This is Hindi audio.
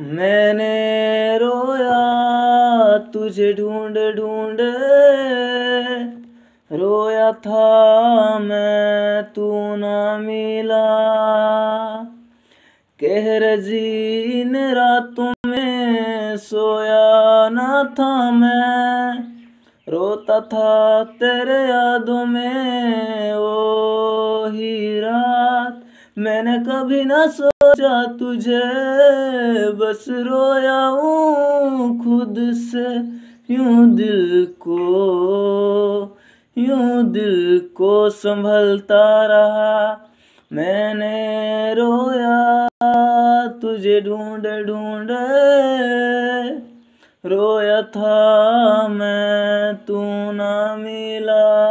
मैंने रोया तुझे ढूंढ ढूंढ रोया था मैं तू ना मिला कह रजी ने रातों में सोया ना था मैं रोता था तेरे यादों में ओ ही रात मैंने कभी ना सो सोचा तुझे बस रोया हूँ खुद से यूं दिल को यूं दिल को संभलता रहा मैंने रोया तुझे ढूंढ ढूंढ रोया था मैं तू ना मिला